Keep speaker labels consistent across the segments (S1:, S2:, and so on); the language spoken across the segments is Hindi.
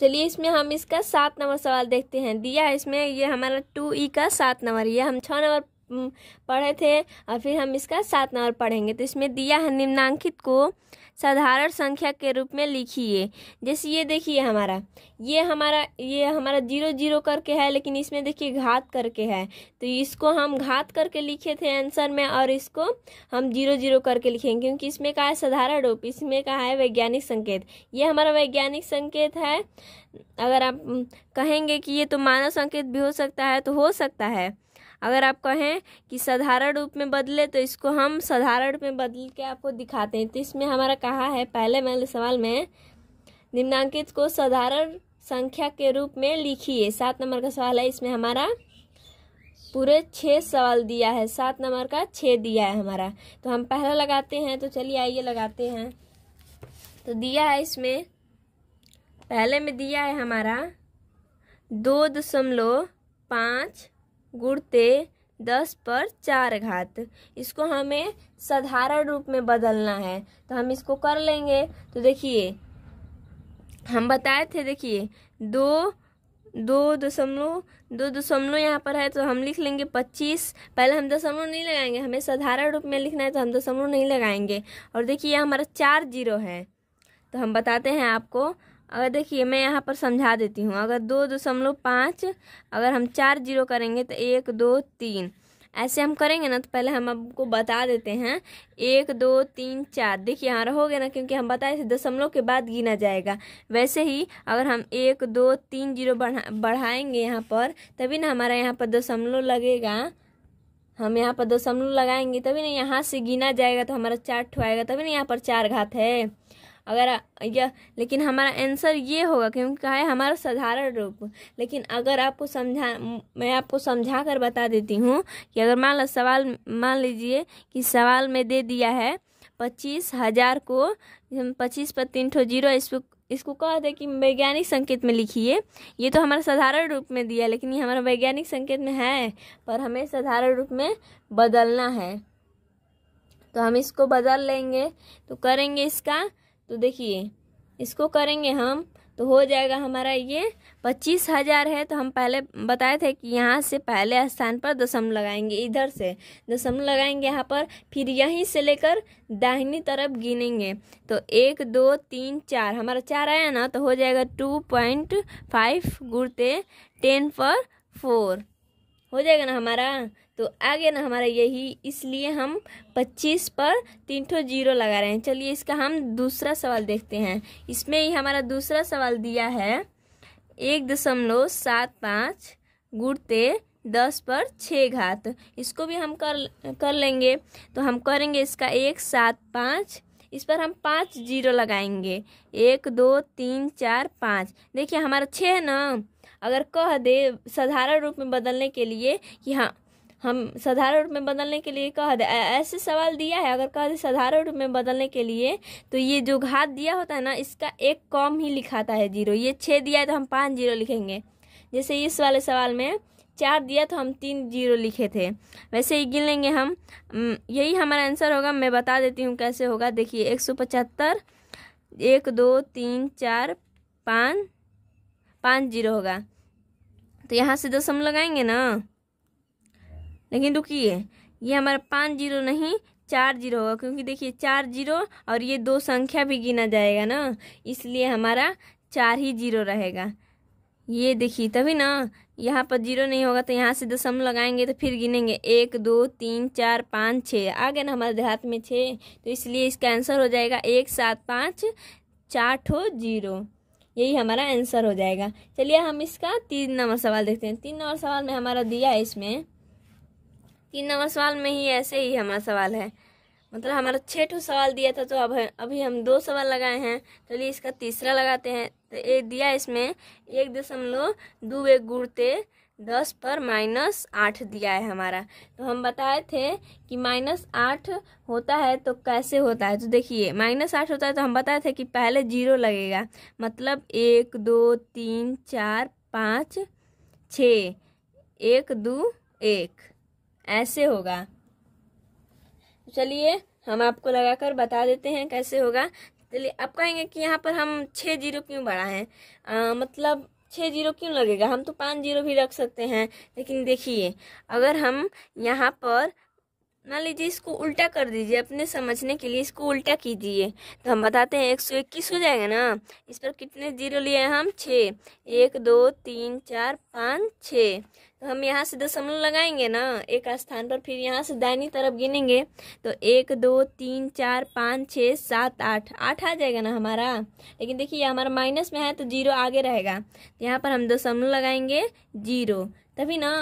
S1: चलिए इसमें हम इसका सात नंबर सवाल देखते हैं दिया इसमें ये हमारा टू ई e का सात नंबर ये हम छः नंबर पढ़े थे और फिर हम इसका सात नंबर पढ़ेंगे तो इसमें दिया है निम्नांकित को साधारण संख्या के रूप में लिखिए जैसे ये देखिए हमारा ये हमारा ये हमारा जीरो जीरो करके है लेकिन इसमें देखिए घात करके है तो इसको हम घात करके लिखे थे आंसर में और इसको हम जीरो जीरो करके लिखेंगे क्योंकि इसमें कहा है साधारण रूप इसमें कहा है वैज्ञानिक संकेत ये हमारा वैज्ञानिक संकेत है अगर आप कहेंगे कि ये तो मानव संकेत भी हो सकता है तो हो सकता है अगर आप कहें कि साधारण रूप में बदले तो इसको हम साधारण रूप में बदल के आपको दिखाते हैं तो इसमें हमारा कहा है पहले मैंने सवाल में निम्नांकित को साधारण संख्या के रूप में लिखिए सात नंबर का सवाल है इसमें हमारा पूरे छः सवाल दिया है सात नंबर का छः दिया है हमारा तो हम पहला लगाते हैं तो चलिए आइए लगाते हैं तो दिया है इसमें पहले में दिया है हमारा दो दशमलव पाँच गुड़ते दस पर चार घात इसको हमें साधारण रूप में बदलना है तो हम इसको कर लेंगे तो देखिए हम बताए थे देखिए दो दो दशमलव दो दशमलव यहाँ पर है तो हम लिख लेंगे पच्चीस पहले हम दशमलव नहीं लगाएंगे हमें साधारण रूप में लिखना है तो हम दशमलव नहीं लगाएंगे और देखिए हमारा चार जीरो है तो हम बताते हैं आपको अगर देखिए मैं यहाँ पर समझा देती हूँ अगर दो दशमलव पाँच अगर हम चार जीरो करेंगे तो एक दो तीन ऐसे हम करेंगे ना तो पहले हम आपको बता देते हैं एक दो तीन चार देखिए यहाँ रहोगे ना क्योंकि हम बताए थे दशमलव के बाद गिना जाएगा वैसे ही अगर हम एक दो तीन जीरो बढ़ा बढ़ाएंगे यहाँ पर तभी ना हमारा यहाँ पर दशमलव लगेगा हम यहाँ पर दशमलव लगाएंगे तभी ना यहाँ से गिना जाएगा तो हमारा चार ठो आएगा तभी ना यहाँ पर चार घात है अगर यह लेकिन हमारा आंसर ये होगा क्योंकि कहा है हमारा साधारण रूप लेकिन अगर आपको समझा मैं आपको समझा कर बता देती हूँ कि अगर मान लो सवाल मान लीजिए कि सवाल में दे दिया है पच्चीस हज़ार को पच्चीस पर तीन ठो जीरो इसको कह दे कि वैज्ञानिक संकेत में लिखिए ये तो हमारा साधारण रूप में दिया लेकिन ये हमारा वैज्ञानिक संकेत में है पर हमें साधारण रूप में बदलना है तो हम इसको बदल लेंगे तो करेंगे इसका तो देखिए इसको करेंगे हम तो हो जाएगा हमारा ये पच्चीस हज़ार है तो हम पहले बताए थे कि यहाँ से पहले स्थान पर दशम लगाएंगे इधर से दशम लगाएंगे यहाँ पर फिर यहीं से लेकर दाहिनी तरफ गिनेंगे तो एक दो तीन चार हमारा चार आया ना तो हो जाएगा टू पॉइंट फाइव गुड़ते टेन पर फोर हो जाएगा ना हमारा तो आ गया ना हमारा यही इसलिए हम पच्चीस पर तीन ठो जीरो लगा रहे हैं चलिए इसका हम दूसरा सवाल देखते हैं इसमें ही हमारा दूसरा सवाल दिया है एक दशमलव सात पाँच गुड़ते दस पर छः घात इसको भी हम कर कर लेंगे तो हम करेंगे इसका एक सात पाँच इस पर हम पाँच जीरो लगाएंगे एक दो तीन चार पाँच देखिए हमारा छः है ना अगर कह दे साधारण रूप में बदलने के लिए कि हाँ हम साधारण रूप में बदलने के लिए कह दे ऐसे सवाल दिया है अगर कह दे साधारण रूप में बदलने के लिए तो ये जो घात दिया होता है ना इसका एक कॉम ही लिखाता है जीरो ये छः दिया है तो हम पाँच जीरो लिखेंगे जैसे इस वाले सवाल में चार दिया तो हम तीन जीरो लिखे थे वैसे ही गिन लेंगे हम यही हमारा आंसर होगा मैं बता देती हूँ कैसे होगा देखिए एक सौ पचहत्तर एक दो तीन चार पाँच पाँच जीरो होगा तो यहाँ से दशम लगाएंगे ना लेकिन रुकिए ये हमारा पाँच जीरो नहीं चार जीरो होगा क्योंकि देखिए चार जीरो और ये दो संख्या भी गिना जाएगा ना इसलिए हमारा चार ही जीरो रहेगा ये देखिए तभी ना यहाँ पर जीरो नहीं होगा तो यहाँ से दशम लगाएंगे तो फिर गिनेंगे एक दो तीन चार पाँच छः आ गया ना हमारे देहात में छः तो इसलिए इसका आंसर हो जाएगा एक सात पाँच चार ठो जीरो यही हमारा आंसर हो जाएगा चलिए हम इसका तीन नंबर सवाल देखते हैं तीन नंबर सवाल में हमारा दिया है इसमें तीन नंबर सवाल में ही ऐसे ही हमारा सवाल है मतलब हमारा छः टू सवाल दिया था तो अब अभी हम दो सवाल लगाए हैं चलिए तो इसका तीसरा लगाते हैं तो ये दिया इसमें एक दशमलव दो एक गुड़ते दस पर माइनस आठ दिया है हमारा तो हम बताए थे कि माइनस आठ होता है तो कैसे होता है तो देखिए माइनस आठ होता है तो हम बताए थे कि पहले जीरो लगेगा मतलब एक दो तीन चार पाँच छ एक दो एक ऐसे होगा चलिए हम आपको लगाकर बता देते हैं कैसे होगा चलिए आप कहेंगे कि यहाँ पर हम छः जीरो क्यों बढ़ाएं मतलब छः जीरो क्यों लगेगा हम तो पाँच जीरो भी रख सकते हैं लेकिन देखिए अगर हम यहाँ पर मान लीजिए इसको उल्टा कर दीजिए अपने समझने के लिए इसको उल्टा कीजिए तो हम बताते हैं एक सौ इक्कीस हो जाएगा ना इस पर कितने जीरो लिए हैं हम छः एक दो तीन चार पाँच छः तो हम यहाँ से दशमलव लगाएंगे ना एक स्थान पर फिर यहाँ से दाहिनी तरफ गिनेंगे तो एक दो तीन चार पाँच छः सात आठ आठ आ जाएगा ना हमारा लेकिन देखिए हमारा माइनस में है तो जीरो आगे रहेगा तो यहाँ पर हम दशमलव लगाएंगे जीरो तभी ना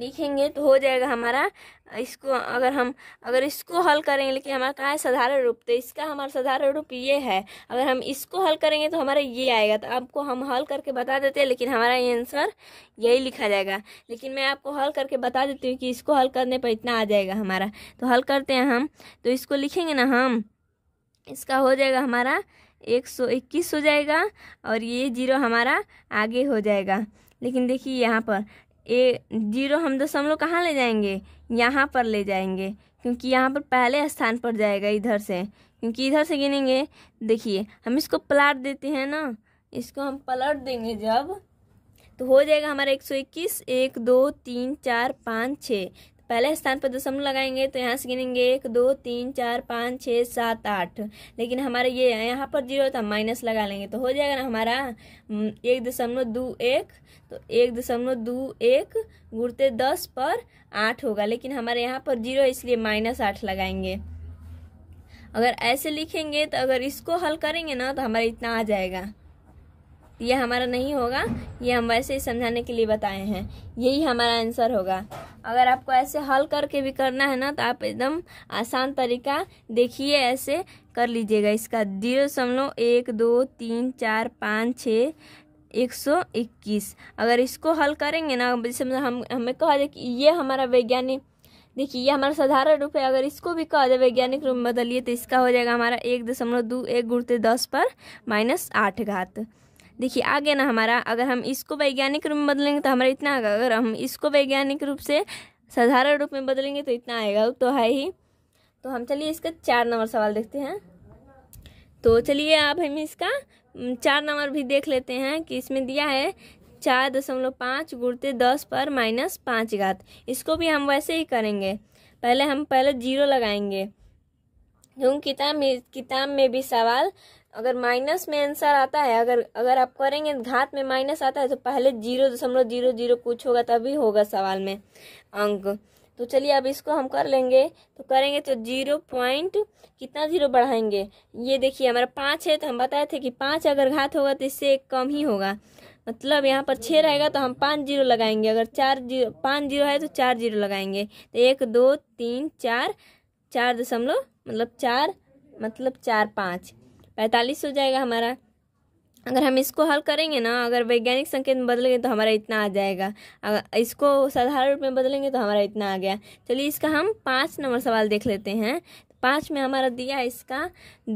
S1: लिखेंगे तो हो जाएगा हमारा इसको अगर हम अगर इसको हल करेंगे लेकिन हमारा कहाँ है साधारण रूप तो इसका हमारा साधारण रूप ये है अगर हम इसको हल करेंगे तो हमारा ये आएगा तो आपको हम हल करके बता देते हैं लेकिन हमारा ये आंसर यही लिखा जाएगा लेकिन मैं आपको हल करके बता देती हूँ कि इसको हल करने पर इतना आ जाएगा हमारा तो हल करते हैं हम तो इसको लिखेंगे ना हम इसका हो जाएगा हमारा एक सौ इक्कीस हो जाएगा और ये जीरो हमारा आगे हो जाएगा लेकिन देखिए यहाँ पर ए जीरो हम दशमलव कहाँ ले जाएंगे यहाँ पर ले जाएंगे क्योंकि यहाँ पर पहले स्थान पर जाएगा इधर से क्योंकि इधर से गिनेंगे देखिए हम इसको पलट देते हैं ना इसको हम पलट देंगे जब तो हो जाएगा हमारा एक सौ इक्कीस एक दो तीन चार पाँच छः पहले स्थान पर दशमलव लगाएंगे तो यहाँ से गिनेंगे एक दो तीन चार पाँच छः सात आठ लेकिन हमारे ये है यहाँ पर जीरो तो हम माइनस लगा लेंगे तो हो जाएगा ना हमारा एक दशमलव दो एक तो एक दशमलव दो एक गुड़ते दस पर आठ होगा लेकिन हमारे यहाँ पर जीरो इसलिए माइनस आठ लगाएंगे अगर ऐसे लिखेंगे तो अगर इसको हल करेंगे ना तो हमारा इतना आ जाएगा ये हमारा नहीं होगा ये हम वैसे ही समझाने के लिए बताए हैं यही हमारा आंसर होगा अगर आपको ऐसे हल करके भी करना है ना तो आप एकदम आसान तरीका देखिए ऐसे कर लीजिएगा इसका जीरो दशमलव एक दो तीन चार पाँच छः एक सौ इक्कीस अगर इसको हल करेंगे ना जैसे हम हमें कहा जाए कि ये हमारा वैज्ञानिक देखिए ये हमारा साधारण रूप है अगर इसको भी कहा जाए वैज्ञानिक रूप में बदलिए तो इसका हो जाएगा हमारा एक दशमलव दो एक गुड़ते दस पर माइनस आठ घात देखिए गया ना हमारा अगर हम इसको वैज्ञानिक रूप में बदलेंगे तो हमारा इतना आएगा अगर हम इसको वैज्ञानिक रूप से साधारण रूप में बदलेंगे तो इतना आएगा तो है ही तो हम चलिए इसका चार नंबर सवाल देखते हैं तो चलिए आप हम इसका चार नंबर भी देख लेते हैं कि इसमें दिया है चार दशमलव पाँच गुड़ते दस पर माइनस पाँच घात इसको भी हम वैसे ही करेंगे पहले हम पहले जीरो लगाएंगे क्योंकि किताब में किताब में भी सवाल अगर माइनस में आंसर आता है अगर अगर आप करेंगे घात में माइनस आता है तो पहले जीरो दशमलव जीरो जीरो कुछ होगा तभी होगा सवाल में अंक तो चलिए अब इसको हम कर लेंगे तो करेंगे तो जीरो पॉइंट कितना जीरो बढ़ाएंगे ये देखिए हमारा पाँच है तो हम बताए थे कि पाँच अगर घात होगा तो इससे कम ही होगा मतलब यहाँ पर छः रहेगा तो हम पाँच जीरो लगाएंगे अगर चार जीरो पाँच जीरो है तो चार जीरो लगाएंगे तो एक दो तीन चार चार दशमलव मतलब चार मतलब चार पाँच पैंतालीस हो जाएगा हमारा अगर हम इसको हल करेंगे ना अगर वैज्ञानिक संकेत में बदलेंगे तो हमारा इतना आ जाएगा अगर इसको साधारण रूप में बदलेंगे तो हमारा इतना आ गया चलिए इसका हम पाँच नंबर सवाल देख लेते हैं पाँच में हमारा दिया है इसका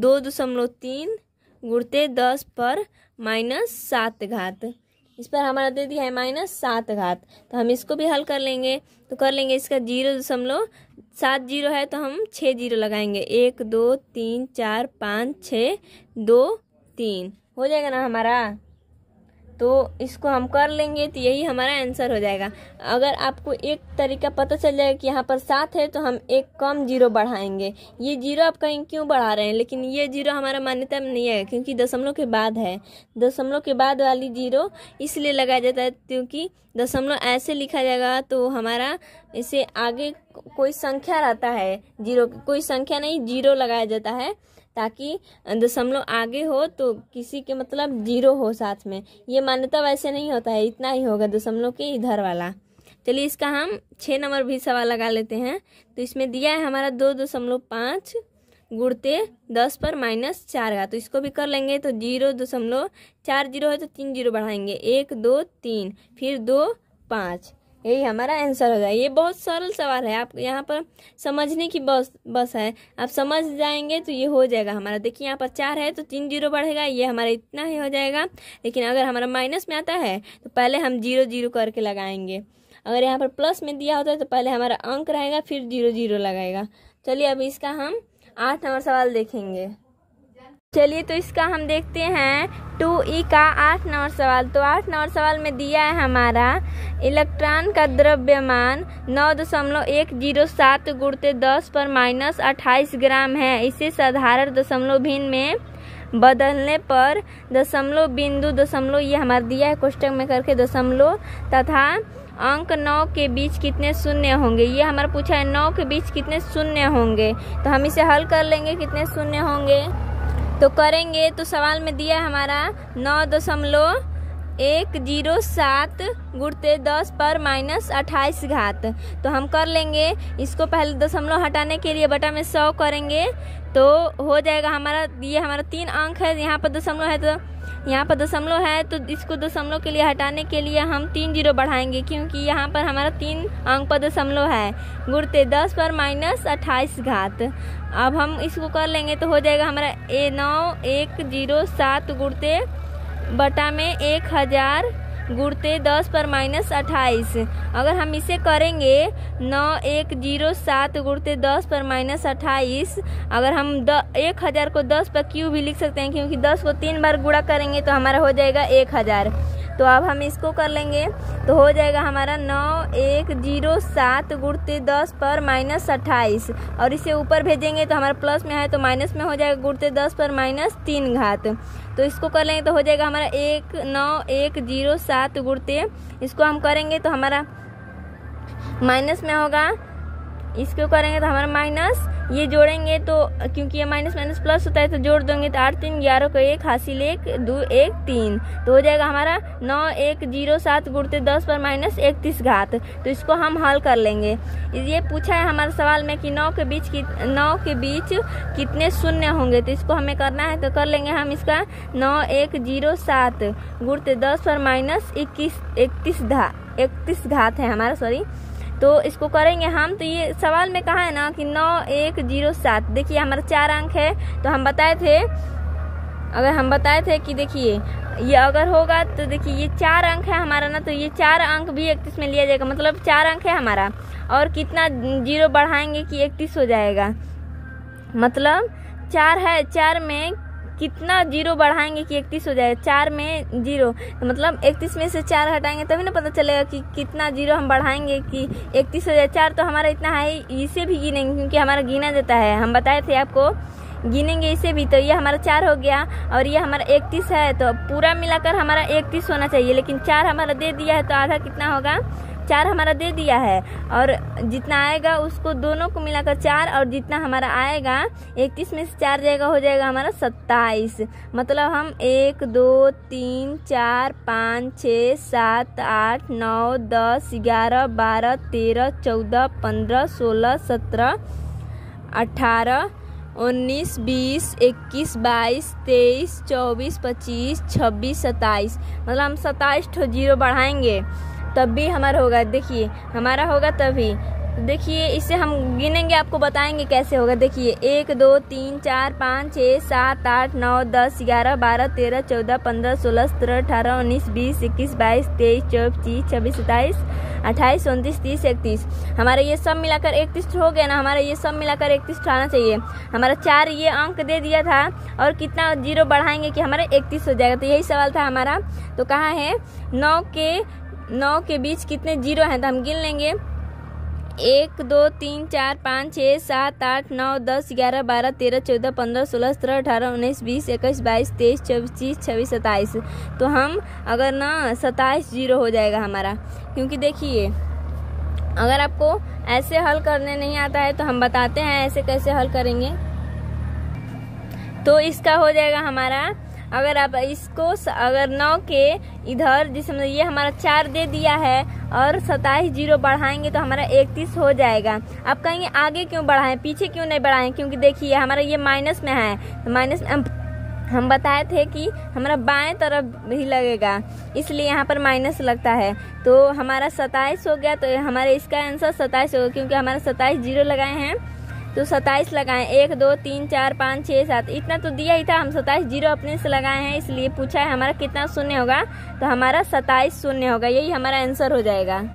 S1: दो दशमलव तीन गुड़ते दस पर माइनस सात घात इस पर हमारा दे दिया है माइनस सात घात तो हम इसको भी हल कर लेंगे तो कर लेंगे इसका जीरो दशमलव सात जीरो है तो हम छः जीरो लगाएंगे एक दो तीन चार पाँच छः दो तीन हो जाएगा ना हमारा तो इसको हम कर लेंगे तो यही हमारा आंसर हो जाएगा अगर आपको एक तरीका पता चल जाएगा कि यहाँ पर सात है तो हम एक कम जीरो बढ़ाएंगे ये जीरो आप कहीं क्यों बढ़ा रहे हैं लेकिन ये जीरो हमारा मान्यता में नहीं है क्योंकि दशमलव के बाद है दशमलव के बाद वाली जीरो इसलिए लगाया जाता है क्योंकि दशमलव ऐसे लिखा जाएगा तो हमारा इसे आगे कोई संख्या रहता है जीरो कोई संख्या नहीं जीरो लगाया जाता है ताकि दशमलव आगे हो तो किसी के मतलब जीरो हो साथ में ये मान्यता वैसे नहीं होता है इतना ही होगा दशमलव के इधर वाला चलिए इसका हम छः नंबर भी सवाल लगा लेते हैं तो इसमें दिया है हमारा दो दशमलव पाँच गुड़ते दस पर माइनस चार का तो इसको भी कर लेंगे तो जीरो दशमलव चार जीरो है तो तीन जीरो बढ़ाएंगे एक दो तीन फिर दो पाँच यही हमारा आंसर हो जाए ये बहुत सरल सवाल है आप यहाँ पर समझने की बस बस है आप समझ जाएंगे तो ये हो जाएगा हमारा देखिए यहाँ पर चार है तो तीन जीरो बढ़ेगा ये हमारा इतना ही हो जाएगा लेकिन अगर हमारा माइनस में आता है तो पहले हम जीरो जीरो करके लगाएंगे अगर यहाँ पर प्लस में दिया होता है तो पहले हमारा अंक रहेगा फिर जीरो जीरो लगाएगा चलिए अब इसका हम आठ नंबर सवाल देखेंगे चलिए तो इसका हम देखते हैं टू ई का आठ नंबर सवाल तो आठ नंबर सवाल में दिया है हमारा इलेक्ट्रॉन का द्रव्यमान नौ दशमलव एक जीरो सात गुड़ते दस पर माइनस अट्ठाईस ग्राम है इसे साधारण दशमलव भिन्न में बदलने पर दशमलव बिंदु दशमलव ये हमारा दिया है क्वेश्चन में करके दशमलव तथा अंक नौ के बीच कितने शून्य होंगे ये हमारा पूछा है नौ के बीच कितने शून्य होंगे तो हम इसे हल कर लेंगे कितने शून्य होंगे तो करेंगे तो सवाल में दिया हमारा नौ दशमलव एक जीरो सात गुड़ते दस पर माइनस अट्ठाईस घात तो हम कर लेंगे इसको पहले दशमलव हटाने के लिए बटा में सौ करेंगे तो हो जाएगा हमारा ये हमारा तीन अंक है यहाँ पर दशमलव है तो यहाँ पर दशमलव है तो इसको दशमलव के लिए हटाने के लिए हम तीन जीरो बढ़ाएंगे क्योंकि यहाँ पर हमारा तीन अंक पर दशमलव है गुड़ते दस पर माइनस अट्ठाईस घात अब हम इसको कर लेंगे तो हो जाएगा हमारा ए नौ एक जीरो सात गुड़ते बटा में एक हज़ार गुड़ते दस पर माइनस अट्ठाईस अगर हम इसे करेंगे नौ एक जीरो सात गुड़ते दस पर माइनस अट्ठाईस अगर हम द एक हज़ार को दस पर क्यों भी लिख सकते हैं क्योंकि दस को तीन बार गुड़ा करेंगे तो हमारा हो जाएगा एक हज़ार तो अब हम इसको कर लेंगे तो हो जाएगा हमारा नौ एक जीरो सात गुड़ते दस पर माइनस अट्ठाईस और इसे ऊपर भेजेंगे तो हमारा प्लस में है तो माइनस में हो जाएगा गुड़ते दस पर माइनस तीन घात तो इसको कर लेंगे तो हो जाएगा हमारा एक नौ एक जीरो सात गुड़ते इसको हम करेंगे तो हमारा माइनस में होगा इसको करेंगे तो हमारा माइनस ये जोड़ेंगे तो क्योंकि ये माइनस माइनस प्लस होता है तो जोड़ देंगे तो आठ तीन ग्यारह को एक हासिल एक दो एक तीन तो हो जाएगा हमारा नौ एक जीरो सात गुड़ते दस पर माइनस इकतीस घात तो इसको हम हल कर लेंगे ये पूछा है हमारे सवाल में कि नौ के बीच की नौ के बीच कितने शून्य होंगे तो इसको हमें करना है तो कर लेंगे हम इसका नौ एक जीरो सात गुड़ते दस पर माइनस इक्कीस इकतीस घात इकतीस घात है हमारा सॉरी तो इसको करेंगे हम तो ये सवाल में कहा है ना कि नौ एक जीरो सात देखिए हमारा चार अंक है तो हम बताए थे अगर हम बताए थे कि देखिए ये अगर होगा तो देखिए ये चार अंक है हमारा ना तो ये चार अंक भी इकतीस में लिया जाएगा मतलब चार अंक है हमारा और कितना जीरो बढ़ाएंगे कि इकतीस हो जाएगा मतलब चार है चार में कितना जीरो बढ़ाएंगे कि इकतीस हो जाएगा चार में जीरो तो मतलब इकतीस में से चार हटाएंगे तभी ना पता चलेगा कि कितना जीरो हम बढ़ाएंगे कि इकतीस हो जाए चार तो हमारा इतना हाई इसे भी गिनेंगे क्योंकि हमारा गिना जाता है हम बताए थे आपको गिनेंगे इसे भी तो ये हमारा चार हो गया और ये हमारा इकतीस है तो पूरा मिलाकर हमारा इकतीस होना चाहिए लेकिन चार हमारा दे दिया है तो आधा कितना होगा चार हमारा दे दिया है और जितना आएगा उसको दोनों को मिलाकर चार और जितना हमारा आएगा इकतीस में से चार जाएगा हो जाएगा हमारा सत्ताईस मतलब हम एक दो तीन चार पाँच छः सात आठ नौ दस ग्यारह बारह तेरह चौदह पंद्रह सोलह सत्रह अठारह उन्नीस बीस इक्कीस बाईस तेईस चौबीस पच्चीस छब्बीस सत्ताईस मतलब हम सत्ताईस ठो जीरो बढ़ाएंगे तब भी हमारा होगा देखिए हमारा होगा तभी देखिए इससे हम गिनेंगे आपको बताएंगे कैसे होगा देखिए एक दो तीन चार पाँच छः सात आठ नौ दस ग्यारह बारह तेरह चौदह पंद्रह सोलह सत्रह अठारह उन्नीस बीस इक्कीस बाईस तेईस चौबीस छब्बीस सत्ताईस अट्ठाईस उनतीस तीस इकतीस हमारा ये सब मिलाकर इकतीस हो गया ना हमारा ये सब मिलाकर इकतीस उठाना चाहिए हमारा चार ये अंक दे दिया था और कितना जीरो बढ़ाएंगे कि हमारा इकतीस हो जाएगा तो यही सवाल था हमारा तो कहाँ है नौ के नौ के बीच कितने जीरो हैं तो हम गिन लेंगे एक दो तीन चार पाँच छः सात आठ नौ दस ग्यारह बारह तेरह चौदह पंद्रह सोलह सत्रह अठारह उन्नीस बीस इक्कीस बाईस तेईस चौबीस छब्बीस सत्ताईस तो हम अगर ना सत्ताईस जीरो हो जाएगा हमारा क्योंकि देखिए अगर आपको ऐसे हल करने नहीं आता है तो हम बताते हैं ऐसे कैसे हल करेंगे तो इसका हो जाएगा हमारा अगर आप इसको अगर नौ के इधर जिसमें मतलब ये हमारा चार दे दिया है और सताईस जीरो बढ़ाएंगे तो हमारा इकतीस हो जाएगा आप कहेंगे आगे क्यों बढ़ाएं पीछे क्यों नहीं बढ़ाएं क्योंकि देखिए हमारा ये माइनस में है तो माइनस हम बताए थे कि हमारा बाएं तरफ भी लगेगा इसलिए यहाँ पर माइनस लगता है तो हमारा सताईस हो गया तो हमारे इसका आंसर सताईस होगा क्योंकि हमारा सताईस जीरो लगाए हैं तो सताइस लगाएं एक दो तीन चार पाँच छः सात इतना तो दिया ही था हम सताइस जीरो अपने से लगाए हैं इसलिए पूछा है हमारा कितना शून्य होगा तो हमारा सताइस शून्य होगा यही हमारा आंसर हो जाएगा